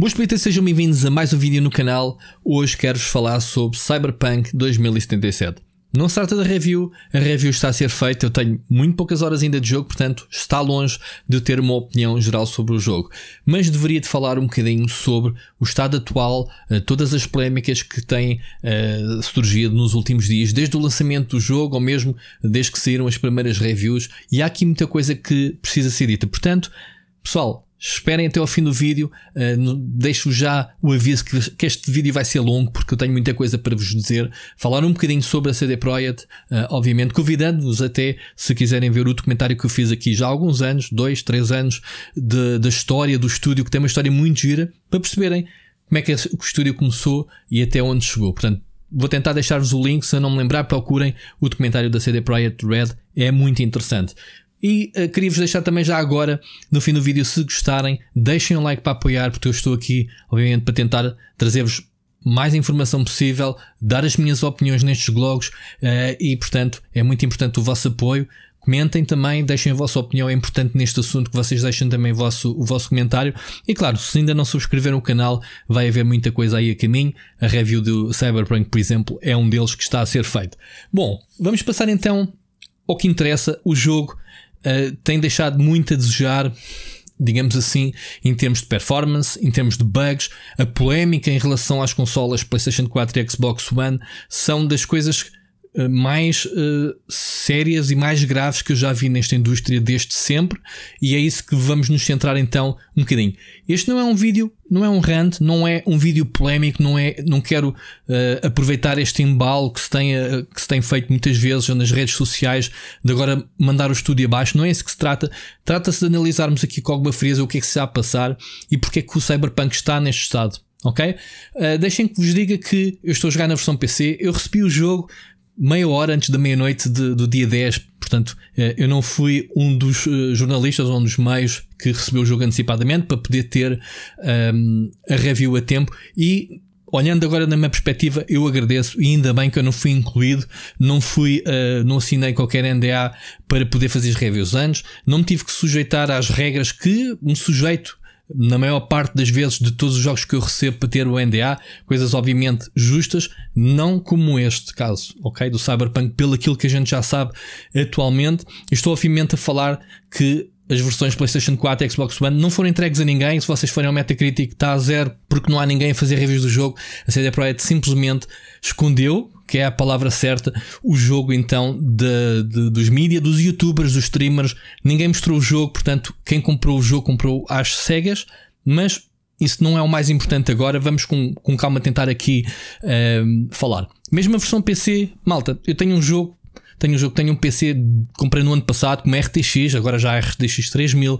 Boas palitas, sejam bem-vindos a mais um vídeo no canal. Hoje quero-vos falar sobre Cyberpunk 2077. Não se trata da review, a review está a ser feita, eu tenho muito poucas horas ainda de jogo, portanto está longe de eu ter uma opinião geral sobre o jogo. Mas deveria de falar um bocadinho sobre o estado atual, eh, todas as polémicas que têm uh, surgido nos últimos dias, desde o lançamento do jogo ou mesmo desde que saíram as primeiras reviews, e há aqui muita coisa que precisa ser dita. Portanto, pessoal, Esperem até ao fim do vídeo. Uh, deixo já o aviso que, que, este vídeo vai ser longo, porque eu tenho muita coisa para vos dizer. Falar um bocadinho sobre a CD Projekt, uh, obviamente, convidando-vos até, se quiserem ver o documentário que eu fiz aqui já há alguns anos, dois, três anos, de, da história do estúdio, que tem uma história muito gira, para perceberem como é que o estúdio começou e até onde chegou. Portanto, vou tentar deixar-vos o link, se não me lembrar, procurem o documentário da CD Projekt Red, é muito interessante. E uh, queria-vos deixar também já agora, no fim do vídeo, se gostarem, deixem um like para apoiar, porque eu estou aqui, obviamente, para tentar trazer-vos mais informação possível, dar as minhas opiniões nestes blogs uh, e, portanto, é muito importante o vosso apoio. Comentem também, deixem a vossa opinião, é importante neste assunto que vocês deixem também o vosso, o vosso comentário. E claro, se ainda não subscreveram o canal, vai haver muita coisa aí a caminho. A review do Cyberpunk, por exemplo, é um deles que está a ser feito. Bom, vamos passar então ao que interessa, o jogo eh, tem deixado muito a desejar, digamos assim, em termos de performance, em termos de bugs. A polémica em relação às consolas PlayStation 4 e Xbox One são das coisas eh, mais uh, sérias e mais graves que eu já vi nesta indústria desde sempre, e é isso que vamos nos centrar então um bocadinho. Este não é um vídeo, não é um rant, não é um vídeo polémico, não é, não quero uh, aproveitar este embalo que se, tem, uh, que se tem feito muitas vezes nas redes sociais de agora mandar o estúdio abaixo, não é isso que se trata. Trata-se de analisarmos aqui com alguma frieza o que é que se está a passar e porque é que o Cyberpunk está neste estado. Ok? Uh, deixem que vos diga que eu estou a jogar na versão PC, eu recebi o jogo meia hora antes da meia-noite do dia 10. Portanto, eh, eu não fui um dos eh, jornalistas ou um dos meios que recebeu o jogo antecipadamente para poder ter um, ehm, a review a tempo e olhando agora na minha perspectiva, eu agradeço e ainda bem que eu não fui incluído, não fui, uh, não assinei qualquer NDA para poder fazer as reviews antes, não me tive que sujeitar às regras que me sujeito na maior parte das vezes de todos os jogos que eu recebo para ter o NDA, coisas obviamente justas, não como este caso, ok? Do Cyberpunk, pelo aquilo que a gente já sabe atualmente. Estou obviamente a falar que as versões PlayStation 4 e Xbox One não foram entregues a ninguém. Se vocês forem ao Metacritic, está a zero porque não há ninguém a fazer reviews do jogo. A CD Projekt simplesmente escondeu que é a palavra certa, o jogo então de, de, dos mídia, dos youtubers, dos streamers. Ninguém mostrou o jogo, portanto, quem comprou o jogo comprou às cegas, mas isso não é o mais importante agora. Vamos com, com calma tentar aqui uh, falar. mesma versão PC, malta, eu tenho um jogo tenho um jogo, tenho um PC, comprei no ano passado, como RTX, agora já é RTX 3000.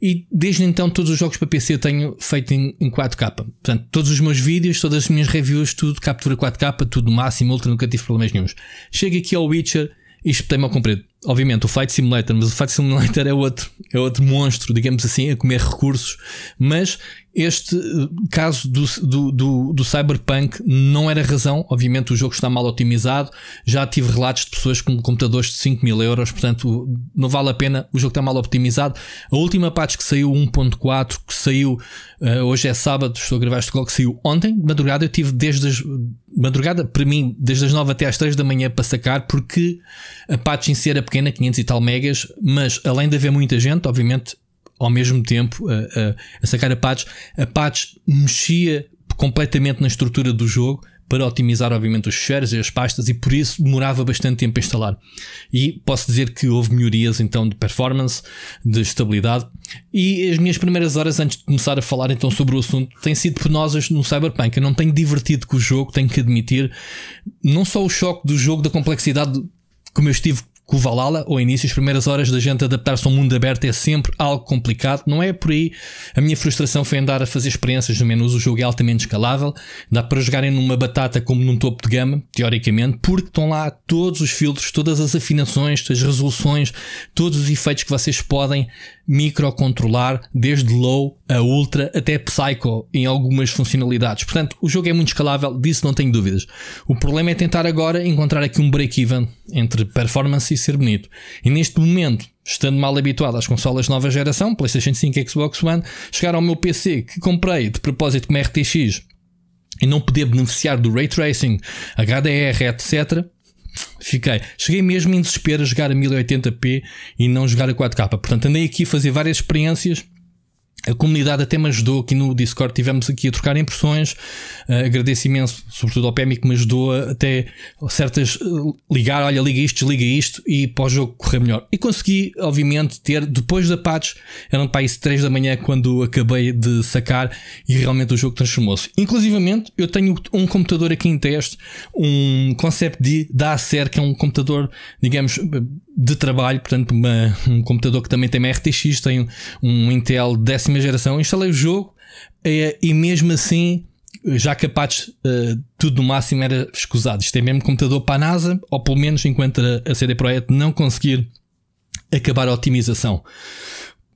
E desde então todos os jogos para PC eu tenho feito em, em 4K. Portanto, todos os meus vídeos, todas as minhas reviews, tudo captura 4K, tudo máximo, ultra, nunca tive problemas nenhum Chego aqui ao Witcher e espetei-me ao comprido obviamente, o Flight Simulator, mas o Flight Simulator é outro, é outro monstro, digamos assim, a comer recursos. Mas este eh, caso do, do, do, do, Cyberpunk não era razão. Obviamente, o jogo está mal otimizado. Já tive relatos de pessoas com computadores de 5 mil euros, portanto, não vale a pena. O jogo está mal optimizado. A última patch que saiu, 1.4, que saiu uh, hoje é sábado, estou a gravar este call, que saiu ontem, de madrugada. Eu tive desde as. Madrugada, para mim, desde as 9 até às 3 da manhã para sacar, porque a patch em si pequena pequena, 500 e tal megas, mas além de haver muita gente, obviamente, ao mesmo tempo a, a, a sacar a patch, a patch mexia completamente na estrutura do jogo para otimizar, obviamente, os shares e as pastas e por isso demorava bastante tempo a instalar. E posso dizer que houve melhorias então de performance, de estabilidade. E as minhas primeiras horas antes de começar a falar então sobre o assunto têm sido penosas no Cyberpunk. Eu não tenho divertido com o jogo, tenho que admitir. Não só o choque do jogo, da complexidade como eu estive com o Valhalla, ou início, as primeiras horas da gente adaptar-se ao mundo aberto é sempre algo complicado, não é por aí. A minha frustração foi andar a fazer experiências no menus, o jogo é altamente escalável, dá para jogarem numa batata como num topo de gama, teoricamente, porque estão lá todos os filtros, todas as afinações, as resoluções, todos os efeitos que vocês podem microcontrolar desde low a ultra até psycho em algumas funcionalidades. Portanto, o jogo é muito escalável, disso não tenho dúvidas. O problema é tentar agora encontrar aqui um break-even entre performance e ser bonito. E neste momento, estando mal habituado às consolas de nova geração, PlayStation 5 e Xbox One, chegar ao meu PC que comprei de propósito como RTX e não poder beneficiar do ray tracing, HDR, etc Fiquei. Cheguei mesmo em desespero a jogar a 1080p e não jogar a 4K. Portanto, andei aqui a fazer várias experiências a comunidade até me ajudou aqui no Discord, tivemos aqui a trocar impressões. Uh, agradeço imenso, sobretudo ao PEMI, que me ajudou até certas uh, ligar, olha, liga isto, desliga isto e pós jogo correr melhor. E consegui, obviamente, ter depois da patch, eram para isso 3 da manhã quando acabei de sacar e realmente o jogo transformou-se. Inclusivamente, eu tenho um computador aqui em teste, um Concept D da Acer, que é um computador, digamos, de trabalho, portanto, uma, um computador que também tem uma RTX, tem um Intel décimo geração, instalei o jogo e, eh, e mesmo assim, já capazes, uh, eh, tudo no máximo era escusado. Isto é mesmo computador para a NASA, ou pelo menos enquanto a, a CD Projekt não conseguir acabar a otimização.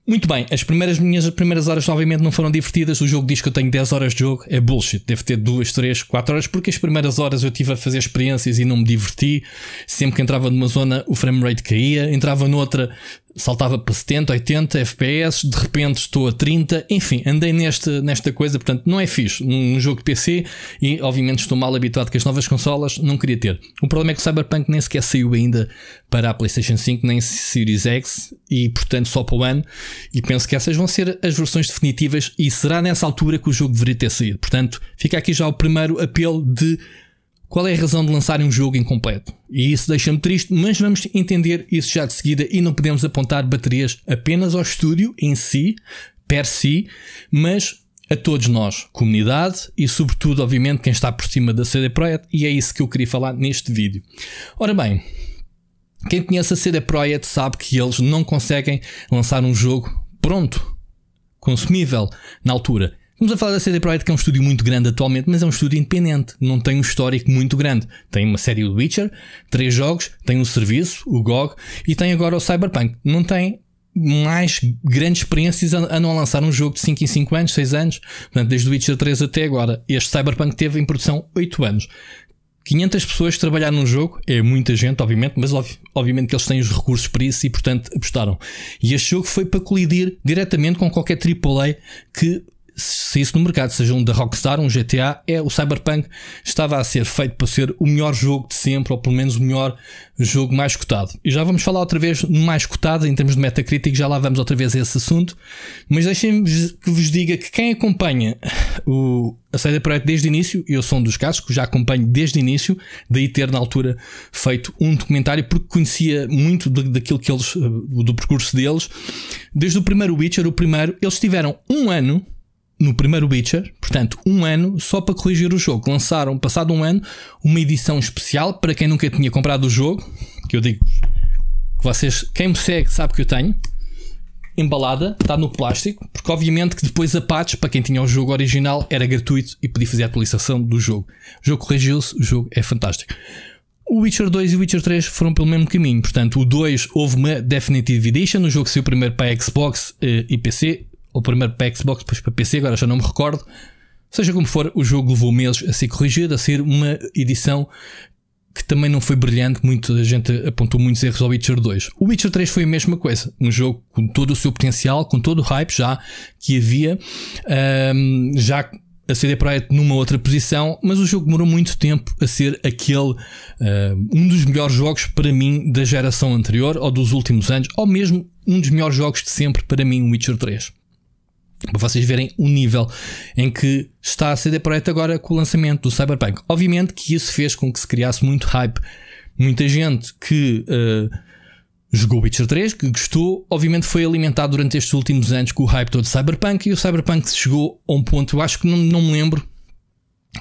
Muito bem, as primeiras minhas primeiras horas obviamente não foram divertidas. O jogo diz que eu tenho 10 horas de jogo, é bullshit. Deve ter 2, 3, 4 horas, porque as primeiras horas eu tive a fazer experiências e não me diverti. Sempre que entrava numa zona, o frame rate caía, entrava noutra, saltava para 70, 80 FPS, de repente estou a 30, enfim, andei nesta nesta coisa, portanto não é fixe num jogo de PC e obviamente estou mal habituado com as novas consolas, não queria ter. O problema é que o Cyberpunk nem sequer saiu ainda para a PlayStation 5 nem Series X e portanto só para o ano e penso que essas vão ser as versões definitivas e será nessa altura que o jogo deveria ter saído. Portanto, fica aqui já o primeiro apelo de qual é a razão de lançarem um jogo incompleto. E isso deixa-me triste, mas vamos entender isso já de seguida e não podemos apontar baterias apenas ao estúdio em si, per si, mas a todos nós, comunidade e sobretudo, obviamente, quem está por cima da CD Projekt, e é isso que eu queria falar neste vídeo. Ora bem, quem conhece a CD Projekt sabe que eles não conseguem lançar um jogo pronto, consumível na altura. Vamos a falar da CD Projekt, que é um estúdio muito grande atualmente, mas é um estúdio independente, não tem um histórico muito grande. Tem uma série do Witcher, três jogos, tem um serviço, o GOG, e tem agora o Cyberpunk. Não tem mais grandes experiências a, não lançar um jogo de 5 em 5 anos, 6 anos, portanto, desde o Witcher 3 até agora. Este Cyberpunk teve em produção 8 anos. 500 pessoas trabalhar num jogo é muita gente, obviamente, mas obviamente que eles têm os recursos para isso e, portanto, apostaram. E este jogo foi para colidir diretamente com qualquer AAA que se isso no mercado, seja um da Rockstar, um GTA, é o Cyberpunk estava a ser feito para ser o melhor jogo de sempre, ou pelo menos o melhor jogo mais cotado. E já vamos falar outra vez no mais cotado em termos de Metacritic, já lá vamos outra vez a esse assunto, mas deixem que vos diga que quem acompanha o, a saída Projekt desde o início, eu sou um dos casos que já acompanho desde o início, daí ter na altura feito um documentário porque conhecia muito daquilo que eles, eh, do percurso deles. Desde o primeiro Witcher, o primeiro, eles tiveram um ano no primeiro Witcher, portanto, um ano só para corrigir o jogo. Lançaram, passado um ano, uma edição especial para quem nunca tinha comprado o jogo, que eu digo que vocês, quem me segue sabe que eu tenho, embalada, está no plástico, porque obviamente que depois a patch, para quem tinha o jogo original, era gratuito e podia fazer a atualização do jogo. O jogo corrigiu-se, o jogo é fantástico. O Witcher 2 e o Witcher 3 foram pelo mesmo caminho. Portanto, o 2 houve uma Definitive Edition, o jogo saiu primeiro para Xbox eh, e PC, ou primeiro para Xbox, depois para PC, agora já não me recordo. Seja como for, o jogo levou meses a ser corrigido, a ser uma edição que também não foi brilhante, muita gente apontou muitos erros ao Witcher 2. O Witcher 3 foi a mesma coisa, um jogo com todo o seu potencial, com todo o hype já que havia, um, já a CD Projekt numa outra posição, mas o jogo demorou muito tempo a ser aquele, um dos melhores jogos para mim da geração anterior ou dos últimos anos, ou mesmo um dos melhores jogos de sempre para mim, o Witcher 3 para vocês verem o nível em que está a CD Projekt agora com o lançamento do Cyberpunk. Obviamente que isso fez com que se criasse muito hype. Muita gente que uh, jogou Witcher 3, que gostou, obviamente foi alimentado durante estes últimos anos com o hype todo de Cyberpunk e o Cyberpunk chegou a um ponto, eu acho que não, não me lembro,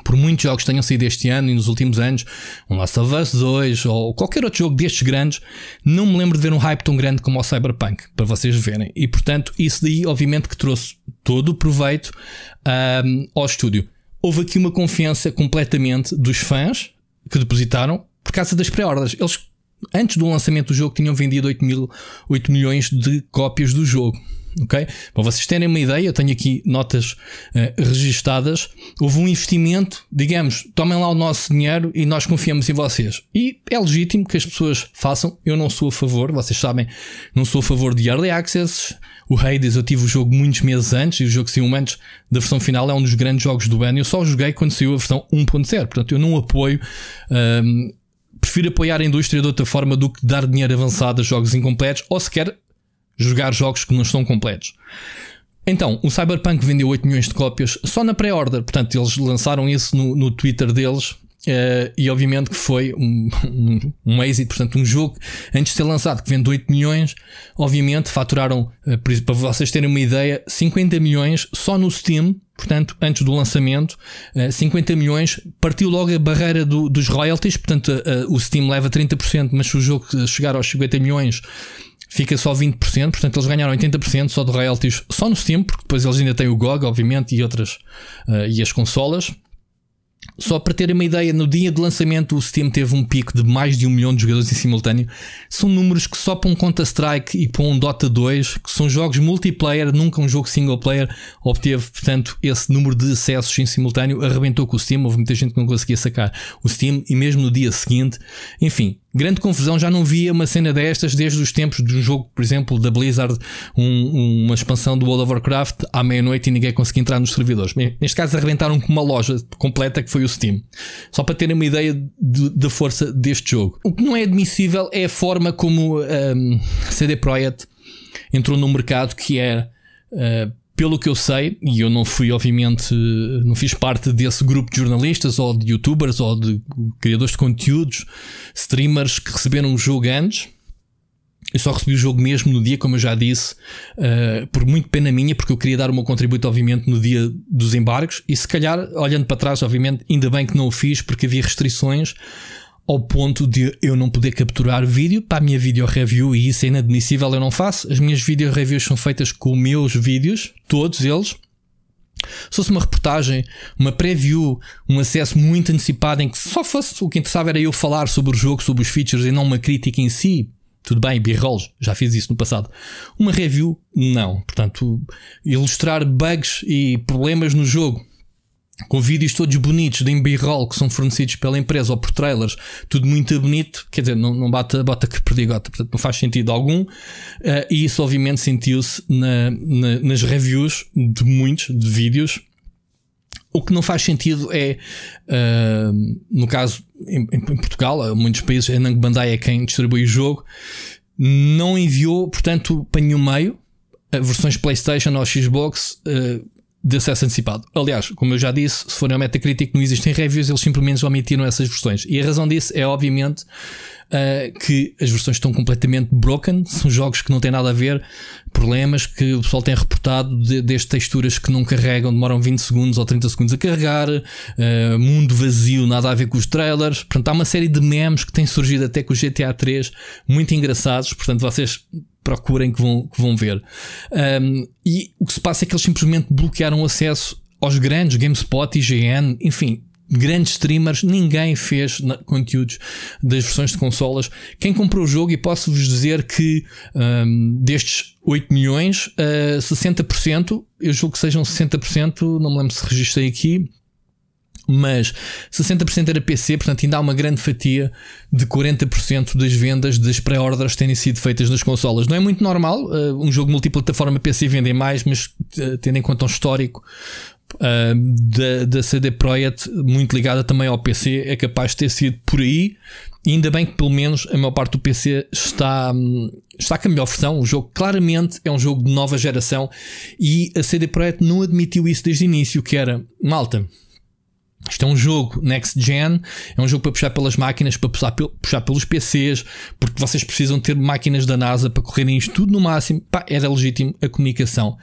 por muitos jogos que tenham saído este ano e nos últimos anos, um Last of Us 2 ou qualquer outro jogo destes grandes, não me lembro de ver um hype tão grande como o Cyberpunk, para vocês verem. E portanto, isso daí, obviamente, que trouxe todo o proveito um, ao estúdio. Houve aqui uma confiança completamente dos fãs que depositaram por causa das pré-ordens. Eles, antes do lançamento do jogo, tinham vendido 8, mil, 8 milhões de cópias do jogo ok? Para vocês terem uma ideia, eu tenho aqui notas uh, registadas. Houve um investimento, digamos, tomem lá o nosso dinheiro e nós confiamos em vocês. E é legítimo que as pessoas façam. Eu não sou a favor, vocês sabem, não sou a favor de early access. O Hades eu tive o jogo muitos meses antes e o jogo saiu antes da versão final é um dos grandes jogos do ano. Eu só joguei quando saiu a versão 1.0. Portanto, eu não apoio. Um, ehm, prefiro apoiar a indústria de outra forma do que dar dinheiro avançado a jogos incompletos ou sequer jogar jogos que não estão completos. Então, o Cyberpunk vendeu 8 milhões de cópias só na pré-order, portanto, eles lançaram isso no, no Twitter deles. Uh, e obviamente que foi um, um, um, êxito, portanto, um jogo antes de ser lançado que vende 8 milhões. Obviamente, faturaram, uh, para vocês terem uma ideia, 50 milhões só no Steam, portanto, antes do lançamento, uh, eh, 50 milhões. Partiu logo a barreira do, dos royalties, portanto, o Steam leva 30%, mas se o jogo chegar aos 50 milhões, fica só 20%, portanto eles ganharam 80% só de royalties só no Steam, porque depois eles ainda têm o GOG, obviamente, e outras uh, e as consolas. Só para terem uma ideia, no dia de lançamento o Steam teve um pico de mais de um milhão de jogadores em simultâneo. São números que só para um Counter-Strike e para um Dota 2, que são jogos multiplayer, nunca um jogo single player, obteve, portanto, esse número de acessos em simultâneo. Arrebentou com o Steam, houve muita gente que não conseguia sacar o Steam e mesmo no dia seguinte, enfim, grande confusão, já não via uma cena destas desde os tempos de um jogo, por exemplo, da Blizzard, um, uma expansão do World of Warcraft à meia-noite e ninguém conseguia entrar nos servidores. Neste caso, arrebentaram com uma loja completa que foi o Steam. Só para terem uma ideia da força deste jogo. O que não é admissível é a forma como um, CD Projekt entrou no mercado que é. Uh, pelo que eu sei, e eu não fui, obviamente, não fiz parte desse grupo de jornalistas ou de youtubers ou de criadores de conteúdos, streamers que receberam o jogo antes. Eu só recebi o jogo mesmo no dia, como eu já disse, uh, por muito pena minha, porque eu queria dar o meu contributo, obviamente, no dia dos embargos E se calhar, olhando para trás, obviamente, ainda bem que não o fiz, porque havia restrições ao ponto de eu não poder capturar vídeo para a minha video review e isso é inadmissível, eu não faço. As minhas video reviews são feitas com meus vídeos, todos eles. Se fosse uma reportagem, uma preview, um acesso muito antecipado em que só fosse o que interessava era eu falar sobre o jogo, sobre os features e não uma crítica em si, tudo bem, b-rolls, já fiz isso no passado. Uma review, não. Portanto, ilustrar bugs e problemas no jogo, com vídeos todos bonitos de B-roll que são fornecidos pela empresa ou por trailers, tudo muito bonito, quer dizer, não, não bata, bota que perdigota, portanto não faz sentido algum. Uh, e isso obviamente sentiu-se na, na, nas reviews de muitos de vídeos. O que não faz sentido é, uh, no caso, em, em Portugal, em muitos países, a Nang Bandai é quem distribui o jogo, não enviou, portanto, para nenhum meio, eh, versões PlayStation ou Xbox, uh, de acesso antecipado. Aliás, como eu já disse, se forem ao Metacritic não existem reviews, eles simplesmente omitiram essas versões. E a razão disso é, obviamente, uh, que as versões estão completamente broken, são jogos que não têm nada a ver, problemas que o pessoal tem reportado de, desde texturas que não carregam, demoram 20 segundos ou 30 segundos a carregar, uh, mundo vazio, nada a ver com os trailers. Portanto, há uma série de memes que têm surgido até com o GTA 3, muito engraçados, portanto, vocês procurem que vão, que vão ver. Um, e o que se passa é que eles simplesmente bloquearam o acesso aos grandes, GameSpot, IGN, enfim, grandes streamers, ninguém fez conteúdos das versões de consolas. Quem comprou o jogo, e posso-vos dizer que um, destes 8 milhões, uh, ah, 60%, eu julgo que sejam 60%, não me lembro se registrei aqui, mas 60% era PC, portanto ainda há uma grande fatia de 40% das vendas das pré-orders terem sido feitas nas consolas. Não é muito normal, uh, um jogo multiplataforma PC vender mais, mas uh, tendo em conta um histórico uh, da, da CD Projekt muito ligada também ao PC, é capaz de ter sido por aí. E ainda bem que pelo menos a maior parte do PC está, hum, está com a melhor versão. O jogo claramente é um jogo de nova geração e a CD Projekt não admitiu isso desde o início, que era malta isto é um jogo next gen, é um jogo para puxar pelas máquinas, para puxar, puxar pelos PCs, porque vocês precisam ter máquinas da NASA para correrem isto tudo no máximo. Pá, era legítimo a comunicação.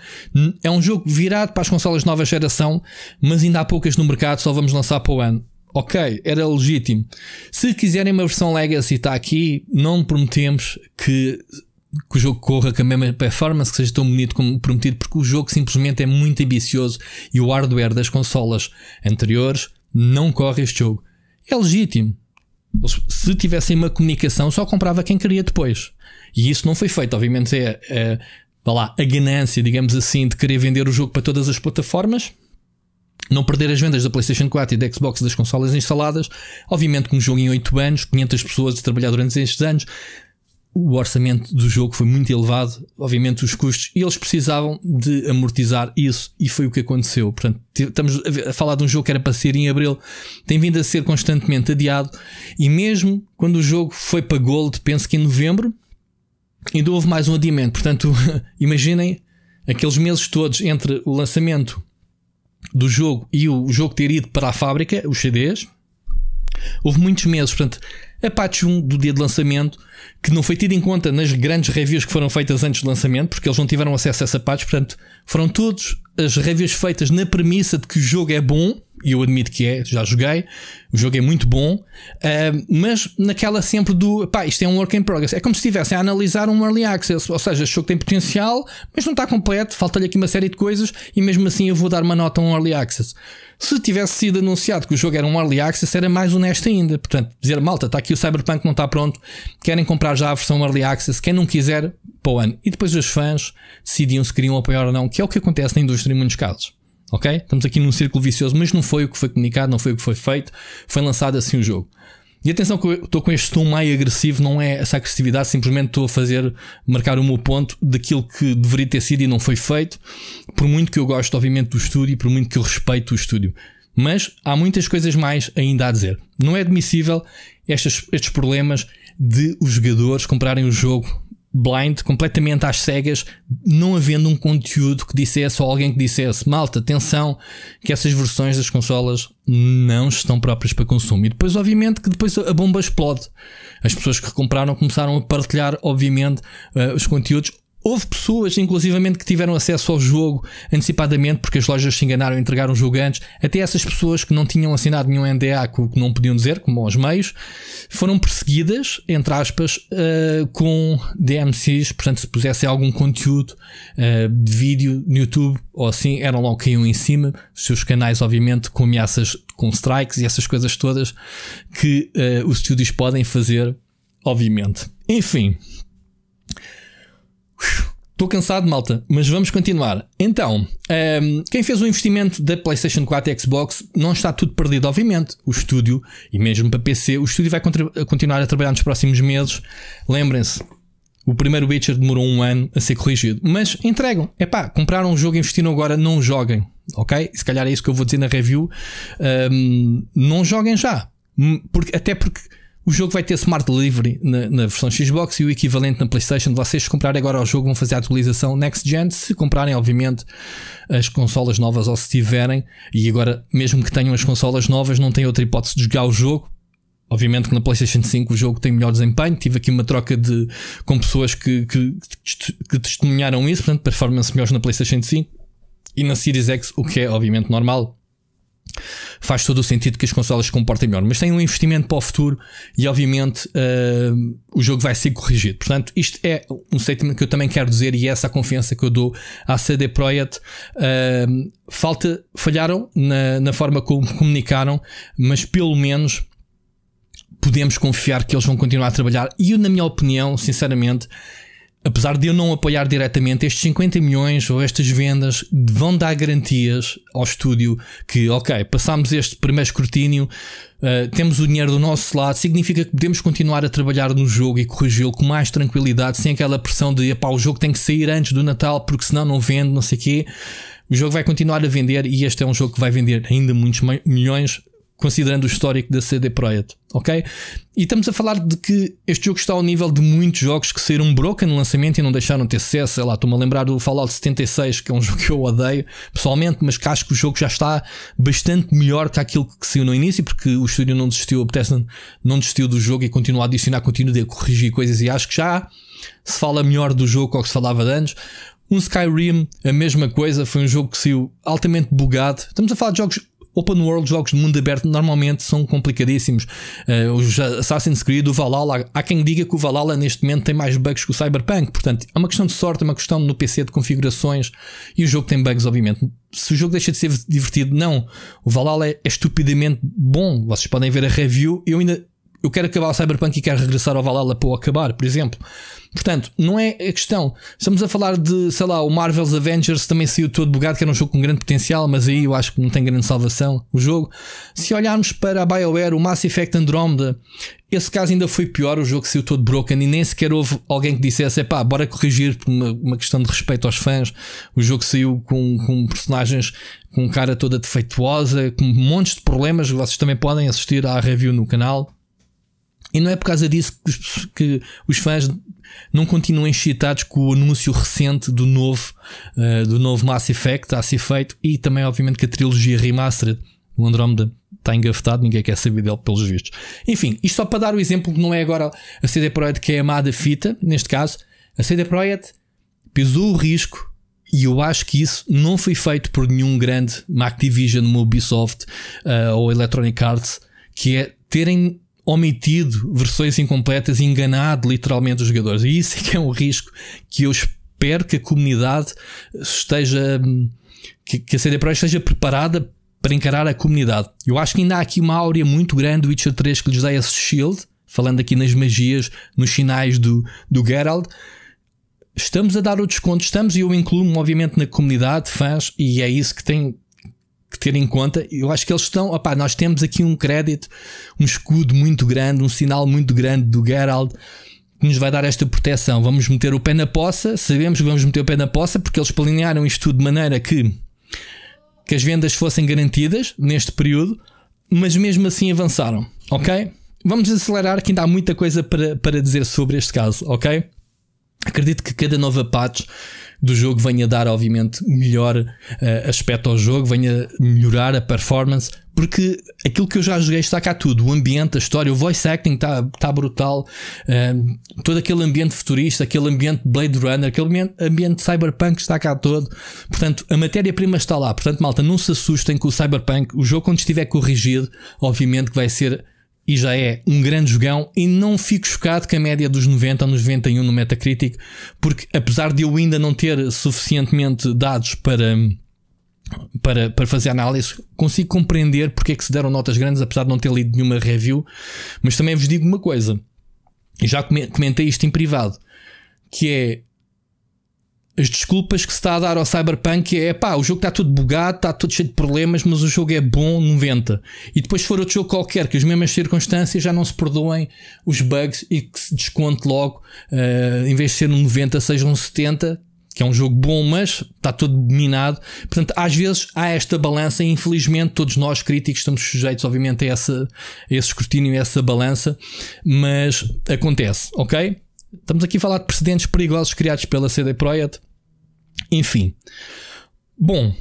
É um jogo virado para as consolas de nova geração, mas ainda há poucas no mercado, só vamos lançar para o ano. Ok, era legítimo. Se quiserem uma versão Legacy, está aqui, não prometemos que que o jogo corra com a mesma performance, que seja tão bonito como prometido, porque o jogo simplesmente é muito ambicioso e o hardware das consolas anteriores não corre este jogo. É legítimo. Se tivessem uma comunicação, só comprava quem queria depois. E isso não foi feito. Obviamente é, é lá, a ganância, digamos assim, de querer vender o jogo para todas as plataformas. Não perder as vendas da PlayStation 4 e da Xbox das consolas instaladas. Obviamente com um jogo em 8 anos, 500 pessoas a trabalhar durante estes anos, o orçamento do jogo foi muito elevado, obviamente os custos, e eles precisavam de amortizar isso, e foi o que aconteceu. Portanto, estamos a falar de um jogo que era para ser em abril, tem vindo a ser constantemente adiado, e mesmo quando o jogo foi para Gold, penso que em novembro, ainda houve mais um adiamento. Portanto, imaginem aqueles meses todos entre o lançamento do jogo e o jogo ter ido para a fábrica, os CDs, Houve muitos meses, portanto, a patch 1 do dia de lançamento, que não foi tida em conta nas grandes reviews que foram feitas antes do lançamento, porque eles não tiveram acesso a essa patch, portanto, foram todas as reviews feitas na premissa de que o jogo é bom e eu admito que é, já joguei, o jogo é muito bom, uh, mas naquela sempre do pá, isto é um work in progress. É como se estivessem a analisar um early access, ou seja, achou que tem potencial, mas não está completo, falta-lhe aqui uma série de coisas e mesmo assim eu vou dar uma nota a um early access. Se tivesse sido anunciado que o jogo era um early access, era mais honesto ainda. Portanto, dizer malta, está aqui o Cyberpunk, não está pronto, querem comprar já a versão early access, quem não quiser, para o ano. E depois os fãs decidiam se queriam apoiar ou não, que é o que acontece na indústria em muitos casos. Ok? Estamos aqui num círculo vicioso, mas não foi o que foi comunicado, não foi o que foi feito, foi lançado assim o jogo. E atenção que eu estou com este tom mais agressivo, não é essa agressividade, simplesmente estou a fazer marcar o meu ponto daquilo que deveria ter sido e não foi feito, por muito que eu gosto, obviamente, do estúdio, por muito que eu respeito o estúdio. Mas há muitas coisas mais ainda a dizer. Não é admissível estes, estes problemas de os jogadores comprarem o jogo blind, completamente às cegas, não havendo um conteúdo que dissesse ou alguém que dissesse: malta, atenção, que essas versões das consolas não estão próprias para consumo. E depois, obviamente, que depois a bomba explode. As pessoas que compraram começaram a partilhar, obviamente, eh, os conteúdos Houve pessoas, inclusivamente, que tiveram acesso ao jogo antecipadamente porque as lojas se enganaram e entregaram jogo antes. Até essas pessoas que não tinham assinado nenhum NDA, que não podiam dizer, como aos meios, foram perseguidas, entre aspas, uh, com DMCs. Portanto, se pusessem algum conteúdo uh, de vídeo no YouTube ou assim, eram logo iam em cima. Os seus canais, obviamente, com ameaças com strikes e essas coisas todas que uh, os estúdios podem fazer, obviamente. Enfim, Estou cansado, malta, mas vamos continuar. Então, um, ehm, quem fez o investimento da PlayStation 4 e Xbox não está tudo perdido, obviamente. O estúdio, e mesmo para PC, o estúdio vai continuar a trabalhar nos próximos meses. Lembrem-se, o primeiro Witcher demorou um ano a ser corrigido, mas entregam. É pá, compraram um jogo, e investiram agora, não joguem, ok? Se calhar é isso que eu vou dizer na review. Um, ehm, não joguem já, hum, porque, até porque o jogo vai ter Smart Delivery na, na, versão Xbox e o equivalente na PlayStation. Vocês comprarem agora o jogo vão fazer a atualização Next Gen, se comprarem, obviamente, as consolas novas ou se tiverem. E agora, mesmo que tenham as consolas novas, não têm outra hipótese de jogar o jogo. Obviamente que na PlayStation 5 o jogo tem melhor desempenho. Tive aqui uma troca de, com pessoas que, que, que testemunharam isso, portanto, performance melhores na PlayStation 5 e na Series X, o que é obviamente normal faz todo o sentido que as consolas se comportem melhor. Mas tem um investimento para o futuro e, obviamente, uh, o jogo vai ser corrigido. Portanto, isto é um sentimento que eu também quero dizer e é essa a confiança que eu dou à CD Projekt. Uh, falta, falharam na, na forma como comunicaram, mas pelo menos podemos confiar que eles vão continuar a trabalhar. E eu, na minha opinião, sinceramente, apesar de eu não apoiar diretamente, estes 50 milhões ou estas vendas vão dar garantias ao estúdio que, ok, passámos este primeiro escrutínio, uh, temos o dinheiro do nosso lado, significa que podemos continuar a trabalhar no jogo e corrigi-lo com mais tranquilidade, sem aquela pressão de, pá, o jogo tem que sair antes do Natal porque senão não vende, não sei o quê. O jogo vai continuar a vender e este é um jogo que vai vender ainda muitos milhões considerando o histórico da CD Projekt, ok? E estamos a falar de que este jogo está ao nível de muitos jogos que saíram broken no lançamento e não deixaram de ter sucesso. Sei lá, estou-me a lembrar do Fallout 76, que é um jogo que eu odeio pessoalmente, mas que acho que o jogo já está bastante melhor que aquilo que saiu no início, porque o estúdio não desistiu, a Bethesda não desistiu do jogo e continua a adicionar, continua a corrigir coisas e acho que já se fala melhor do jogo ao que se falava antes. Um Skyrim, a mesma coisa, foi um jogo que saiu altamente bugado. Estamos a falar de jogos open world, jogos de mundo aberto, normalmente são complicadíssimos. Uh, os Assassin's Creed, o Valhalla, há quem diga que o Valhalla neste momento tem mais bugs que o Cyberpunk. Portanto, é uma questão de sorte, é uma questão no PC de configurações e o jogo tem bugs, obviamente. Se o jogo deixa de ser divertido, não. O Valhalla é, é estupidamente bom. Vocês podem ver a review. Eu ainda eu quero acabar o Cyberpunk e quero regressar ao Valhalla para o acabar, por exemplo. Portanto, não é a questão. Estamos a falar de, sei lá, o Marvel's Avengers também saiu todo bugado, que era um jogo com grande potencial, mas aí eu acho que não tem grande salvação o jogo. Se olharmos para a BioWare, o Mass Effect Andromeda, esse caso ainda foi pior, o jogo saiu todo broken e nem sequer houve alguém que dissesse, pá, bora corrigir por uma, uma, questão de respeito aos fãs. O jogo saiu com, com personagens com cara toda defeituosa, com montes de problemas, vocês também podem assistir à review no canal. E não é por causa disso que, que os fãs não continuam excitados com o anúncio recente do novo, uh, do novo Mass Effect a ser feito e também, obviamente, que a trilogia remastered, o Andromeda, está engafetado, ninguém quer saber dele pelos vistos. Enfim, isto só para dar o exemplo que não é agora a CD Projekt que é amada fita, neste caso, a CD Projekt pesou o risco e eu acho que isso não foi feito por nenhum grande, uma Activision, Ubisoft uh, eh, ou Electronic Arts, que é terem omitido versões incompletas, e enganado literalmente os jogadores. E isso é que é um risco que eu espero que a comunidade esteja. Hum, que, a CD Projekt esteja preparada para encarar a comunidade. Eu acho que ainda há aqui uma áurea muito grande do Witcher 3 que lhes dá esse shield, falando aqui nas magias, nos sinais do, do Geralt. Estamos a dar o desconto, estamos e eu incluo-me, obviamente, na comunidade, fãs, e é isso que tem que ter em conta. Eu acho que eles estão, opá, nós temos aqui um crédito, um escudo muito grande, um sinal muito grande do Gerald que nos vai dar esta proteção. Vamos meter o pé na poça, sabemos que vamos meter o pé na poça porque eles planearam isto tudo de maneira que que as vendas fossem garantidas neste período, mas mesmo assim avançaram, ok? Vamos acelerar que ainda há muita coisa para, para dizer sobre este caso, ok? Acredito que cada nova patch do jogo venha dar, obviamente, melhor uh, aspecto ao jogo, venha melhorar a performance, porque aquilo que eu já joguei está cá tudo: o ambiente, a história, o voice acting está tá brutal, uh, todo aquele ambiente futurista, aquele ambiente Blade Runner, aquele ambiente, ambiente cyberpunk está cá todo. Portanto, a matéria-prima está lá. Portanto, malta, não se assustem com o cyberpunk. O jogo, quando estiver corrigido, obviamente que vai ser e já é um grande jogão e não fico chocado que a média dos 90 nos 91 no Metacritic, porque apesar de eu ainda não ter suficientemente dados para para, para fazer análise, consigo compreender porque é que se deram notas grandes, apesar de não ter lido nenhuma review, mas também vos digo uma coisa, já comentei isto em privado, que é as desculpas que se está a dar ao Cyberpunk é pá, o jogo está tudo bugado, está tudo cheio de problemas, mas o jogo é bom 90. E depois, se for outro jogo qualquer, que as mesmas circunstâncias já não se perdoem os bugs e que se desconte logo, uh, em vez de ser um 90, seja um 70, que é um jogo bom, mas está todo minado. Portanto, às vezes há esta balança, e infelizmente todos nós críticos estamos sujeitos, obviamente, a, essa, a esse escrutínio, a essa balança, mas acontece, ok? Estamos aqui a falar de precedentes perigosos criados pela CD Projekt. Enfim. Bom.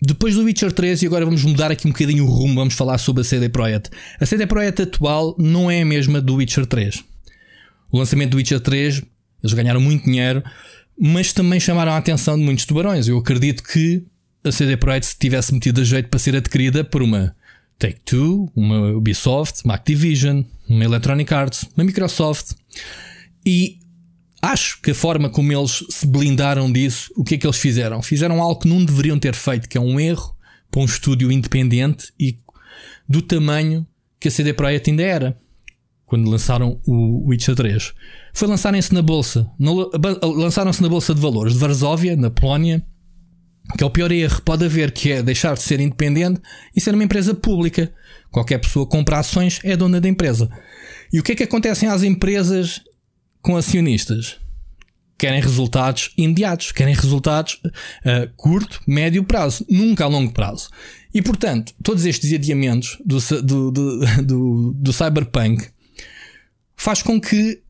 Depois do Witcher 3, e agora vamos mudar aqui um bocadinho o rumo, vamos falar sobre a CD Projekt. A CD Projekt atual não é a mesma do Witcher 3. O lançamento do Witcher 3, eles ganharam muito dinheiro, mas também chamaram a atenção de muitos tubarões. Eu acredito que a CD Projekt se tivesse metido a jeito para ser adquirida por uma Take-Two, uma Ubisoft, uma Activision, uma Electronic Arts, uma Microsoft. E acho que a forma como eles se blindaram disso, o que é que eles fizeram? Fizeram algo que não deveriam ter feito, que é um erro para um estúdio independente e do tamanho que a CD Projekt ainda era quando lançaram o Witcher 3. Foi lançarem-se na bolsa, lançaram-se na bolsa de valores de Varsóvia, na Polónia, que é o pior erro pode haver, que é deixar de ser independente e ser uma empresa pública. Qualquer pessoa que compra ações é dona da empresa. E o que é que acontecem às empresas com acionistas? Querem resultados imediatos, querem resultados a eh, curto, médio prazo, nunca a longo prazo. E portanto, todos estes adiamentos do, do, do, do, do Cyberpunk faz com que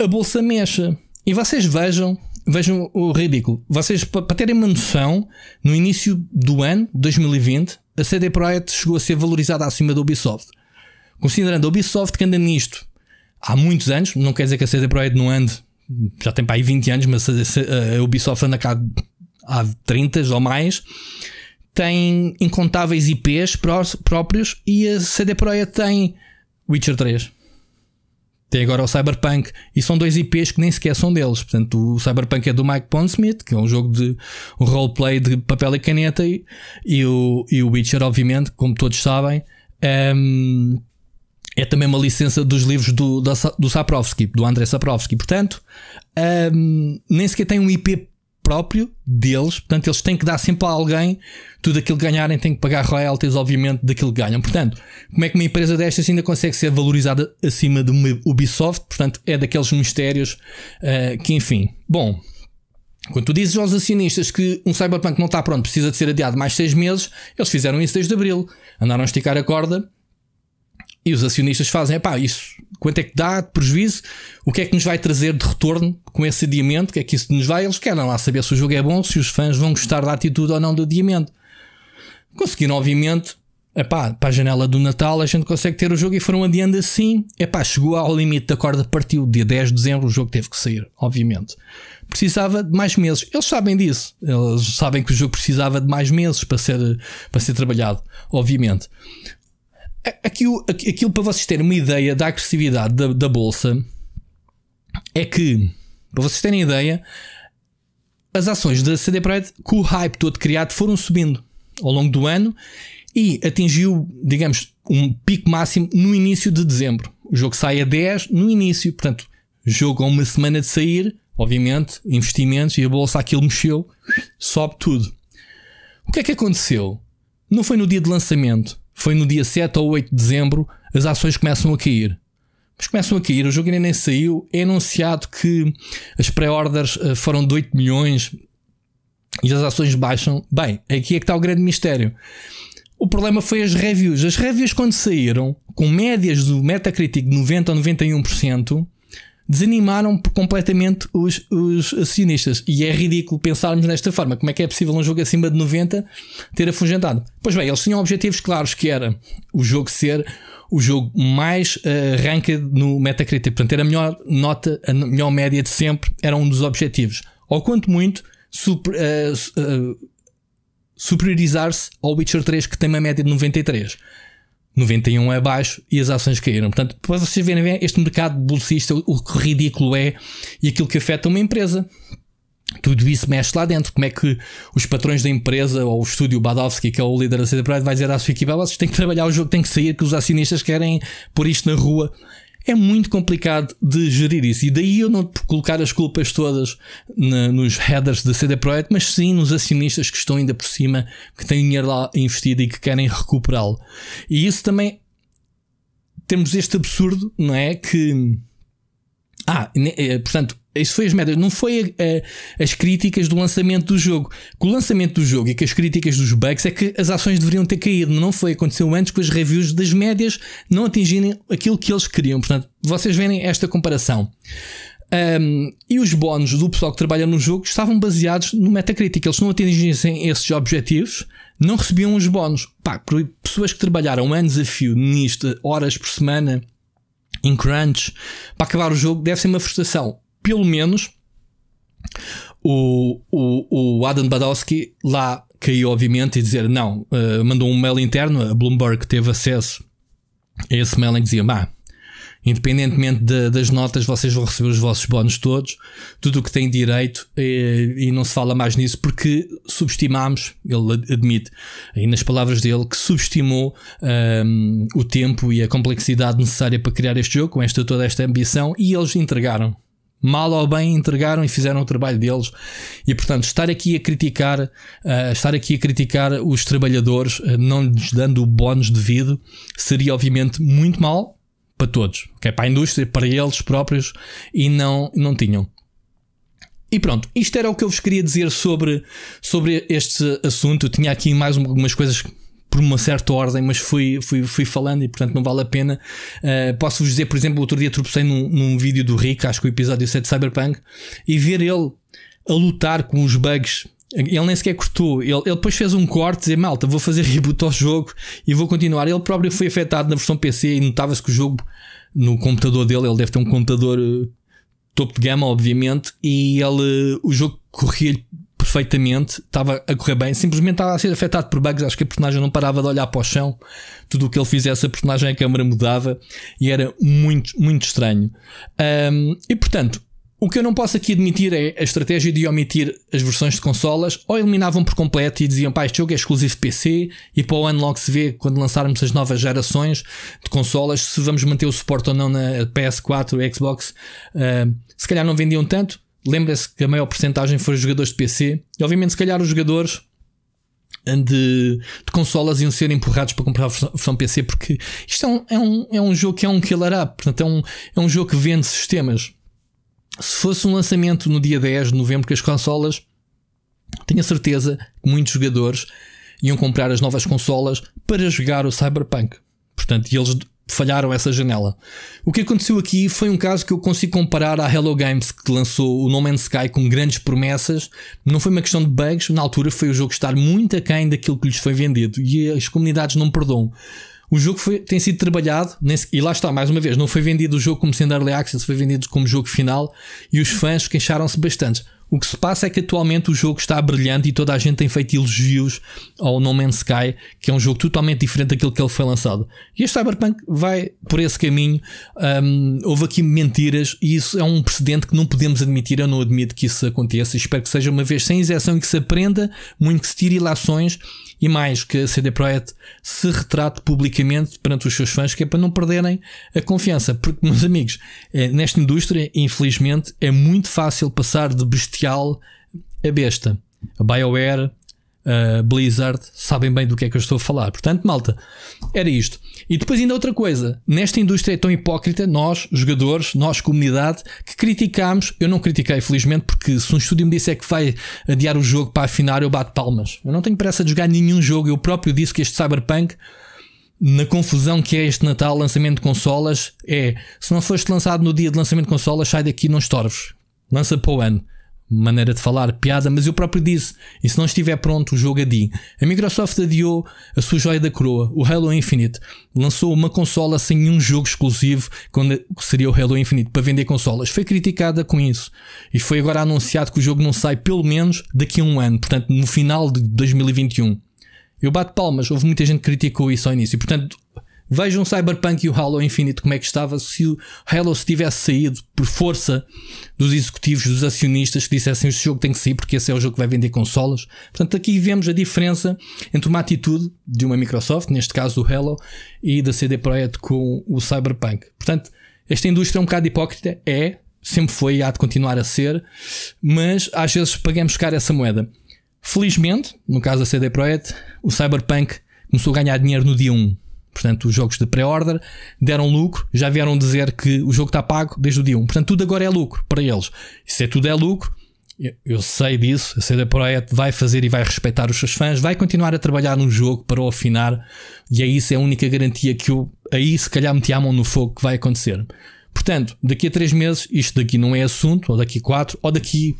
a bolsa mexa. E vocês vejam vejam o ridículo. Vocês, para terem uma noção, no início do ano, 2020, a CD Projekt chegou a ser valorizada acima da Ubisoft. Considerando a Ubisoft que anda nisto há muitos anos, não quer dizer que a CD Projekt não ande, já tem para aí 20 anos, mas a Ubisoft anda cá há 30 ou mais, tem incontáveis IPs próprios e a CD Projekt tem Witcher 3. Tem agora o Cyberpunk e são dois IPs que nem sequer são deles. Portanto, o Cyberpunk é do Mike Pondsmith, que é um jogo de um roleplay de papel e caneta, e, e, o, e o Witcher, obviamente, como todos sabem, é, é também uma licença dos livros do, do, do Saprovski, do Andrei Saprovski. Portanto, é, nem sequer tem um IP próprio deles, portanto, eles têm que dar sempre a alguém tudo aquilo que ganharem, têm que pagar royalties, obviamente, daquilo que ganham. Portanto, como é que uma empresa destas ainda consegue ser valorizada acima de uma Ubisoft? Portanto, é daqueles mistérios uh, que, enfim. Bom, quando tu dizes aos acionistas que um Cyberpunk não está pronto, precisa de ser adiado mais seis meses, eles fizeram isso desde abril. Andaram a esticar a corda e os acionistas fazem, pá, isso quanto é que dá de prejuízo, o que é que nos vai trazer de retorno com esse adiamento, o que é que isso nos vai. Eles querem lá saber se o jogo é bom, se os fãs vão gostar da atitude ou não do adiamento. Conseguiram, obviamente, epá, para a janela do Natal a gente consegue ter o jogo e foram adiando assim. Epá, chegou ao limite da corda, partiu. Dia 10 de dezembro o jogo teve que sair, obviamente. Precisava de mais meses. Eles sabem disso. Eles sabem que o jogo precisava de mais meses para ser, para ser trabalhado, obviamente aquilo, aquilo para vocês terem uma ideia da agressividade da, da bolsa é que, para vocês terem ideia, as ações da CD Projekt com o hype todo criado foram subindo ao longo do ano e atingiu, digamos, um pico máximo no início de dezembro. O jogo sai a 10 no início, portanto, jogo a uma semana de sair, obviamente, investimentos e a bolsa aquilo mexeu, sobe tudo. O que é que aconteceu? Não foi no dia de lançamento, foi no dia 7 ou 8 de dezembro, as ações começam a cair. Mas começam a cair, o jogo ainda nem saiu. É anunciado que as pré-orders eh, foram de 8 milhões e as ações baixam. Bem, aqui é que está o grande mistério. O problema foi as reviews. As reviews, quando saíram, com médias do Metacritic de 90% a 91%, desanimaram completamente os, os acionistas. E é ridículo pensarmos nesta forma. Como é que é possível um jogo acima de 90 ter afugentado? Pois bem, eles tinham objetivos claros que era o jogo ser o jogo mais uh, ranked no Metacritic. Portanto, era a melhor nota, a melhor média de sempre, era um dos objetivos. Ou quanto muito, super, uh, uh, superiorizar-se ao Witcher 3, que tem uma média de 93. 91 é baixo e as ações caíram. Portanto, para vocês verem bem, este mercado bolsista, o que ridículo é e aquilo que afeta uma empresa. Tudo isso mexe lá dentro. Como é que os patrões da empresa ou o estúdio Badowski, que é o líder da Cedar Pride, vai dizer à sua equipa: ah, vocês têm que trabalhar o jogo, têm que sair, que os acionistas querem pôr isto na rua é muito complicado de gerir isso. E daí eu não colocar as culpas todas na, nos headers da CD Projekt, mas sim nos acionistas que estão ainda por cima, que têm dinheiro lá investido e que querem recuperá-lo. E isso também temos este absurdo, não é? Que ah, eh, portanto, isso foi as médias não foi a, eh, a, as críticas do lançamento do jogo. Com o lançamento do jogo e com as críticas dos bugs é que as ações deveriam ter caído, não foi. Aconteceu antes com as reviews das médias não atingirem aquilo que eles queriam. Portanto, vocês verem esta comparação. Um, e os bónus do pessoal que trabalha no jogo estavam baseados no Metacritic. Eles não atingissem esses objetivos, não recebiam os bónus. Pá, pessoas que trabalharam anos a fio nisto, horas por semana, em crunch para acabar o jogo deve ser uma frustração. Pelo menos o, o, o Adam Badowski lá caiu, obviamente, e dizer não, uh, mandou um mail interno. A Bloomberg teve acesso a esse mail e dizia: ah, Independentemente de, das notas, vocês vão receber os vossos bónus todos, tudo o que têm direito, e, eh, e, não se fala mais nisso porque subestimámos, ele admite, aí nas palavras dele, que subestimou um, ehm, o tempo e a complexidade necessária para criar este jogo, com esta, toda esta ambição, e eles entregaram. Mal ou bem entregaram e fizeram o trabalho deles. E portanto, estar aqui a criticar, uh, estar aqui a criticar os trabalhadores, uh, não lhes dando o bónus devido, seria obviamente muito mal, para todos, okay? para a indústria, para eles próprios e não, não tinham. E pronto, isto era o que eu vos queria dizer sobre, sobre este assunto. Eu tinha aqui mais algumas coisas por uma certa ordem, mas fui, fui, fui falando e portanto não vale a pena. Uh, Posso-vos dizer, por exemplo, outro dia tropecei num, num vídeo do Rick, acho que o episódio 7 de Cyberpunk, e ver ele a lutar com os bugs ele nem sequer cortou. Ele, ele depois fez um corte, dizer malta, vou fazer reboot ao jogo e vou continuar. Ele próprio foi afetado na versão PC e notava-se que o jogo no computador dele, ele deve ter um computador eh, topo de gama, obviamente, e ele, o jogo corria-lhe perfeitamente, estava a correr bem, simplesmente estava a ser afetado por bugs. Acho que a personagem não parava de olhar para o chão, tudo o que ele fizesse, a personagem, a câmera mudava e era muito, muito estranho. Um, e portanto, o que eu não posso aqui admitir é a estratégia de omitir as versões de consolas ou eliminavam por completo e diziam pá, este jogo é exclusivo PC e para o ano logo se vê quando lançarmos as novas gerações de consolas se vamos manter o suporte ou não na PS4, Xbox. Uh, se calhar não vendiam tanto. Lembra-se que a maior porcentagem foram jogadores de PC e obviamente se calhar os jogadores de, de, consolas iam ser empurrados para comprar a versão PC porque isto é um, é um, é um jogo que é um killer app, portanto é um, é um jogo que vende sistemas se fosse um lançamento no dia 10 de novembro com as consolas, tenho a certeza que muitos jogadores iam comprar as novas consolas para jogar o Cyberpunk. Portanto, eles falharam essa janela. O que aconteceu aqui foi um caso que eu consigo comparar à Hello Games, que lançou o No Man's Sky com grandes promessas. Não foi uma questão de bugs, na altura foi o jogo estar muito aquém daquilo que lhes foi vendido e as comunidades não perdoam. O jogo foi, tem sido trabalhado, e lá está, mais uma vez, não foi vendido o jogo como sendo early access, foi vendido como jogo final, e os fãs queixaram-se bastante. O que se passa é que atualmente o jogo está brilhante e toda a gente tem feito elogios ao No Man's Sky, que é um jogo totalmente diferente daquilo que ele foi lançado. E este Cyberpunk vai por esse caminho. Um, houve aqui mentiras e isso é um precedente que não podemos admitir. Eu não admito que isso aconteça. Espero que seja uma vez sem exceção e que se aprenda muito, que se tire ilações e mais que a CD Projekt se retrate publicamente perante os seus fãs, que é para não perderem a confiança. Porque, meus amigos, eh, nesta indústria, infelizmente, é muito fácil passar de bestial a besta. A BioWare, a Blizzard, sabem bem do que é que eu estou a falar. Portanto, malta, era isto. E depois ainda outra coisa, nesta indústria é tão hipócrita, nós, jogadores, nós, comunidade, que criticamos, eu não critiquei, felizmente, porque se um estúdio me disser é que vai adiar o jogo para afinar, eu bato palmas. Eu não tenho pressa de jogar nenhum jogo, eu próprio disse que este Cyberpunk, na confusão que é este Natal, lançamento de consolas, é, se não foste lançado no dia de lançamento de consolas, sai daqui, não estorves. Lança para o ano maneira de falar, piada, mas eu próprio disse: e se não estiver pronto, o jogo adie. É a Microsoft adiou a sua joia da coroa, o Halo Infinite. Lançou uma consola sem um jogo exclusivo, quando é, seria o Halo Infinite, para vender consolas. Foi criticada com isso. E foi agora anunciado que o jogo não sai pelo menos daqui a um ano, portanto, no final de 2021. Eu bato palmas, houve muita gente que criticou isso ao início. Portanto, Vejam o Cyberpunk e o Halo Infinite como é que estava se o Halo se tivesse saído por força dos executivos, dos acionistas que dissessem este jogo tem que sair porque esse é o jogo que vai vender consolas. Portanto, aqui vemos a diferença entre uma atitude de uma Microsoft, neste caso do Halo, e da CD Projekt com o Cyberpunk. Portanto, esta indústria é um bocado hipócrita, é, sempre foi e há de continuar a ser, mas às vezes pagamos caro essa moeda. Felizmente, no caso da CD Projekt, o Cyberpunk começou a ganhar dinheiro no dia 1. Portanto, os jogos de pré-order deram lucro, já vieram dizer que o jogo está pago desde o dia 1. Portanto, tudo agora é lucro para eles. se é tudo é lucro, eu, eu sei disso, a CD Projekt vai fazer e vai respeitar os seus fãs, vai continuar a trabalhar no jogo para o afinar, e é isso é a única garantia que eu aí se calhar meti a mão no fogo que vai acontecer. Portanto, daqui a 3 meses, isto daqui não é assunto, ou daqui a 4, ou daqui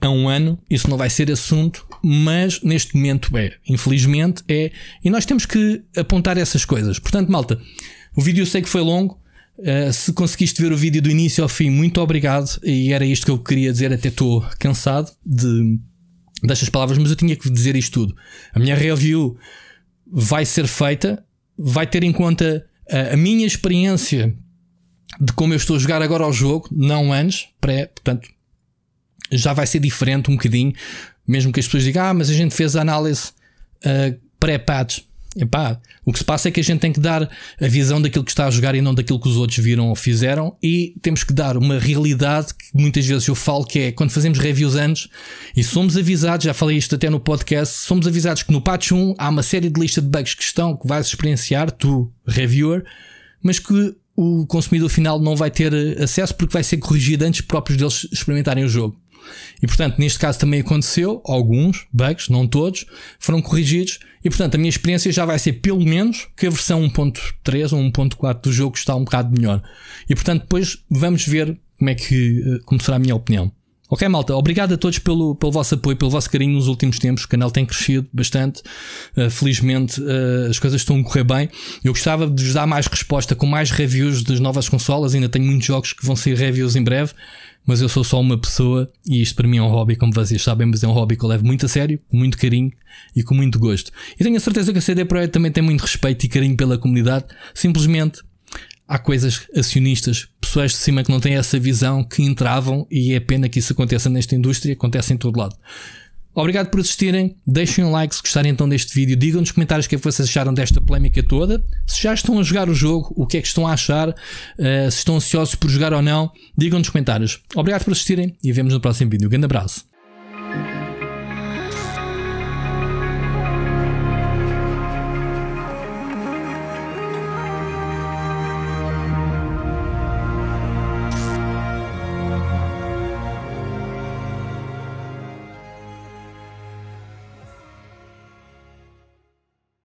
a um ano, isso não vai ser assunto, mas neste momento é. Infelizmente é. E nós temos que apontar essas coisas. Portanto, malta, o vídeo eu sei que foi longo. Uh, se conseguiste ver o vídeo do início ao fim, muito obrigado. E era isto que eu queria dizer. Até estou cansado de, destas palavras, mas eu tinha que dizer isto tudo. A minha review vai ser feita, vai ter em conta a, ah, a minha experiência de como eu estou a jogar agora ao jogo, não antes, pré, portanto, já vai ser diferente um bocadinho, mesmo que as pessoas digam, ah, mas a gente fez a análise uh, ah, pré-patch. Epá, o que se passa é que a gente tem que dar a visão daquilo que está a jogar e não daquilo que os outros viram ou fizeram, e temos que dar uma realidade que muitas vezes eu falo que é quando fazemos reviews antes e somos avisados, já falei isto até no podcast, somos avisados que no patch 1 há uma série de lista de bugs que estão, que vais experienciar, tu, reviewer, mas que o consumidor final não vai ter acesso porque vai ser corrigido antes próprios deles experimentarem o jogo. E portanto, neste caso também aconteceu, alguns bugs, não todos, foram corrigidos. E portanto, a minha experiência já vai ser pelo menos que a versão 1.3 ou 1.4 do jogo está um bocado melhor. E portanto, depois vamos ver como é que, eh, como será a minha opinião. Ok, malta? Obrigado a todos pelo, pelo vosso apoio, pelo vosso carinho nos últimos tempos. O canal tem crescido bastante. Uh, felizmente, uh, as coisas estão a correr bem. Eu gostava de vos dar mais resposta com mais reviews das novas consolas. Ainda tenho muitos jogos que vão ser reviews em breve. Mas eu sou só uma pessoa e isto para mim é um hobby, como vocês sabem, mas é um hobby que eu levo muito a sério, com muito carinho e com muito gosto. E tenho a certeza que a CD Projekt também tem muito respeito e carinho pela comunidade, simplesmente há coisas acionistas, pessoas de cima que não têm essa visão, que entravam e é pena que isso aconteça nesta indústria, acontece em todo lado. Obrigado por assistirem, deixem um like se gostarem então deste vídeo, digam nos comentários o que é que vocês acharam desta polémica toda, se já estão a jogar o jogo, o que é que estão a achar, eh, se estão ansiosos por jogar ou não, digam nos comentários. Obrigado por assistirem e vemos no próximo vídeo. Um grande abraço.